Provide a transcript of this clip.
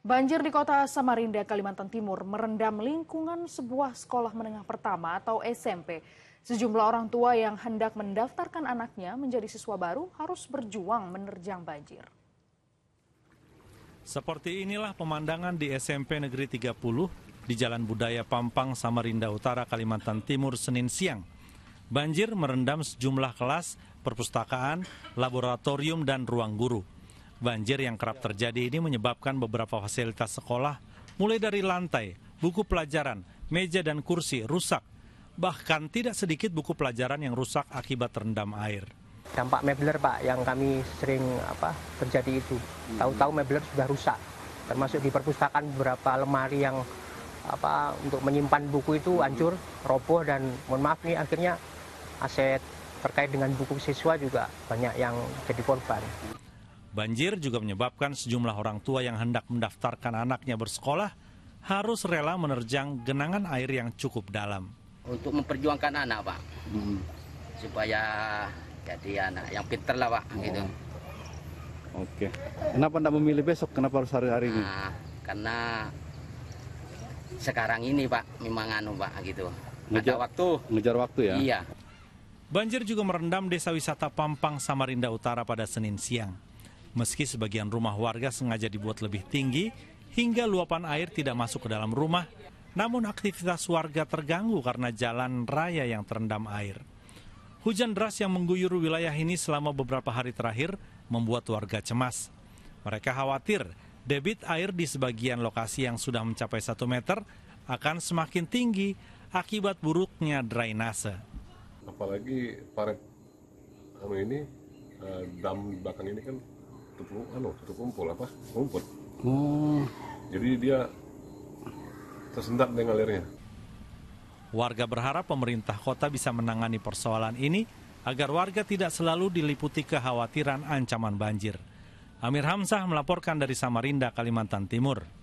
Banjir di kota Samarinda, Kalimantan Timur merendam lingkungan sebuah sekolah menengah pertama atau SMP. Sejumlah orang tua yang hendak mendaftarkan anaknya menjadi siswa baru harus berjuang menerjang banjir. Seperti inilah pemandangan di SMP Negeri 30 di Jalan Budaya Pampang, Samarinda Utara, Kalimantan Timur, Senin siang. Banjir merendam sejumlah kelas, perpustakaan, laboratorium, dan ruang guru. Banjir yang kerap terjadi ini menyebabkan beberapa fasilitas sekolah, mulai dari lantai, buku pelajaran, meja dan kursi rusak. Bahkan tidak sedikit buku pelajaran yang rusak akibat terendam air. Dampak mebler Pak yang kami sering apa terjadi itu. Tahu-tahu mebler sudah rusak. Termasuk di perpustakaan beberapa lemari yang apa untuk menyimpan buku itu mm-hmm. hancur, roboh dan mohon maaf nih akhirnya aset terkait dengan buku siswa juga banyak yang jadi korban. Banjir juga menyebabkan sejumlah orang tua yang hendak mendaftarkan anaknya bersekolah harus rela menerjang genangan air yang cukup dalam. Untuk memperjuangkan anak, Pak. Hmm. Supaya jadi anak yang pinter lah, Pak. Oh. Gitu. Oke. Kenapa Anda memilih besok? Kenapa harus hari-hari ini? Nah, karena sekarang ini, Pak, memang anu, Pak, gitu. Ngejar Ada waktu. Ngejar waktu ya? Iya. Banjir juga merendam desa wisata Pampang, Samarinda Utara pada Senin siang meski sebagian rumah warga sengaja dibuat lebih tinggi hingga luapan air tidak masuk ke dalam rumah, namun aktivitas warga terganggu karena jalan raya yang terendam air. Hujan deras yang mengguyur wilayah ini selama beberapa hari terakhir membuat warga cemas. Mereka khawatir debit air di sebagian lokasi yang sudah mencapai 1 meter akan semakin tinggi akibat buruknya drainase. Apalagi paret ini eh, dam belakang ini kan satu anu satu kumpul apa rumput oh. Hmm. jadi dia tersendat dengan alirnya warga berharap pemerintah kota bisa menangani persoalan ini agar warga tidak selalu diliputi kekhawatiran ancaman banjir Amir Hamzah melaporkan dari Samarinda Kalimantan Timur